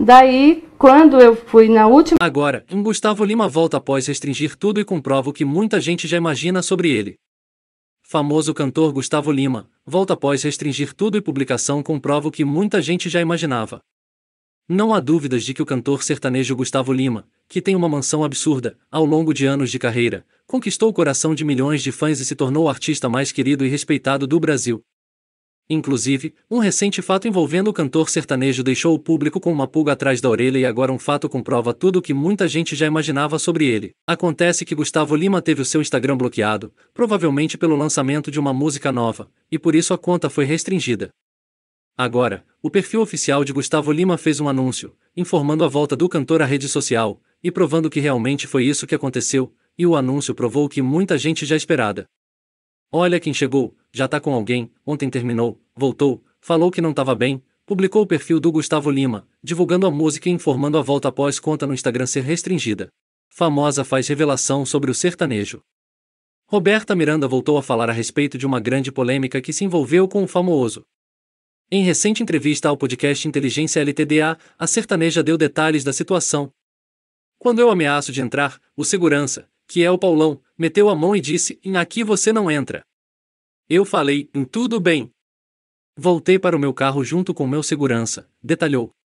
Daí, quando eu fui na última. Agora, um Gustavo Lima volta após restringir tudo e comprova o que muita gente já imagina sobre ele. Famoso cantor Gustavo Lima, volta após restringir tudo e publicação comprova o que muita gente já imaginava. Não há dúvidas de que o cantor sertanejo Gustavo Lima, que tem uma mansão absurda, ao longo de anos de carreira, conquistou o coração de milhões de fãs e se tornou o artista mais querido e respeitado do Brasil. Inclusive, um recente fato envolvendo o cantor sertanejo deixou o público com uma pulga atrás da orelha e agora um fato comprova tudo o que muita gente já imaginava sobre ele. Acontece que Gustavo Lima teve o seu Instagram bloqueado, provavelmente pelo lançamento de uma música nova, e por isso a conta foi restringida. Agora, o perfil oficial de Gustavo Lima fez um anúncio, informando a volta do cantor à rede social, e provando que realmente foi isso que aconteceu, e o anúncio provou o que muita gente já esperada. Olha quem chegou, já tá com alguém, ontem terminou, voltou, falou que não tava bem, publicou o perfil do Gustavo Lima, divulgando a música e informando a volta após conta no Instagram ser restringida. Famosa faz revelação sobre o sertanejo. Roberta Miranda voltou a falar a respeito de uma grande polêmica que se envolveu com o famoso. Em recente entrevista ao podcast Inteligência LTDA, a sertaneja deu detalhes da situação. Quando eu ameaço de entrar, o segurança, que é o Paulão, meteu a mão e disse: Em aqui você não entra. Eu falei: Em tudo bem. Voltei para o meu carro junto com meu segurança, detalhou.